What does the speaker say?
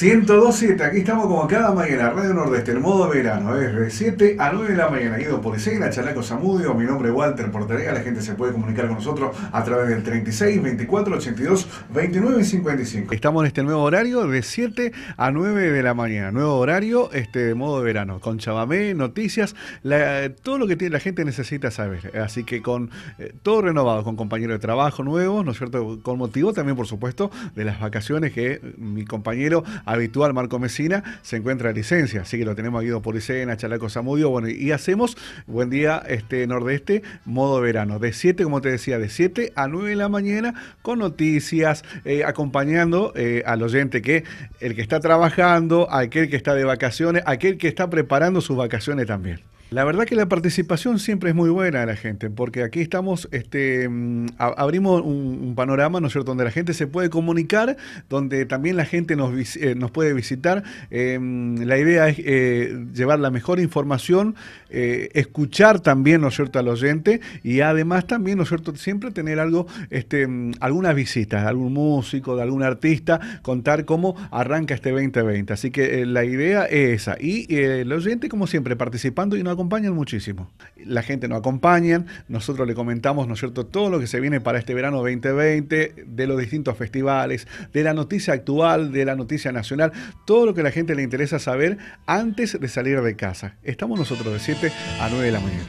102.7, aquí estamos como cada mañana, Radio Nordeste, en modo verano, es de 7 a 9 de la mañana, Guido la Chalaco Samudio mi nombre es Walter Portarea, la gente se puede comunicar con nosotros a través del 36, 24, 82, 29 55. Estamos en este nuevo horario de 7 a 9 de la mañana, nuevo horario este, de modo verano, con Chabamé, noticias, todo lo que tiene, la gente necesita saber, así que con eh, todo renovado, con compañeros de trabajo nuevos, ¿no es cierto?, con motivo también, por supuesto, de las vacaciones que mi compañero habitual Marco Mesina, se encuentra de licencia. Así que lo tenemos a Guido Policena, Chalaco Zamudio. Bueno, y hacemos buen día este nordeste, modo verano. De 7, como te decía, de 7 a 9 de la mañana, con noticias, eh, acompañando eh, al oyente que el que está trabajando, aquel que está de vacaciones, aquel que está preparando sus vacaciones también. La verdad que la participación siempre es muy buena de la gente, porque aquí estamos, este, mm, abrimos un, panorama, ¿no cierto?, donde la gente se puede comunicar, donde también la gente nos, eh, nos puede visitar. Em, la idea es eh, llevar la mejor información, eh, escuchar también, ¿no es cierto?, al oyente y además también, ¿no cierto?, siempre tener algo, este, mm, algunas visitas, algún músico, de algún artista, contar cómo arranca este 2020. Así que la idea es esa. Y el oyente, como siempre, participando y no acompañan muchísimo. La gente nos acompaña, nosotros le comentamos, ¿no es cierto?, todo lo que se viene para este verano 2020, de los distintos festivales, de la noticia actual, de la noticia nacional, todo lo que la gente le interesa saber antes de salir de casa. Estamos nosotros de 7 a 9 de la mañana.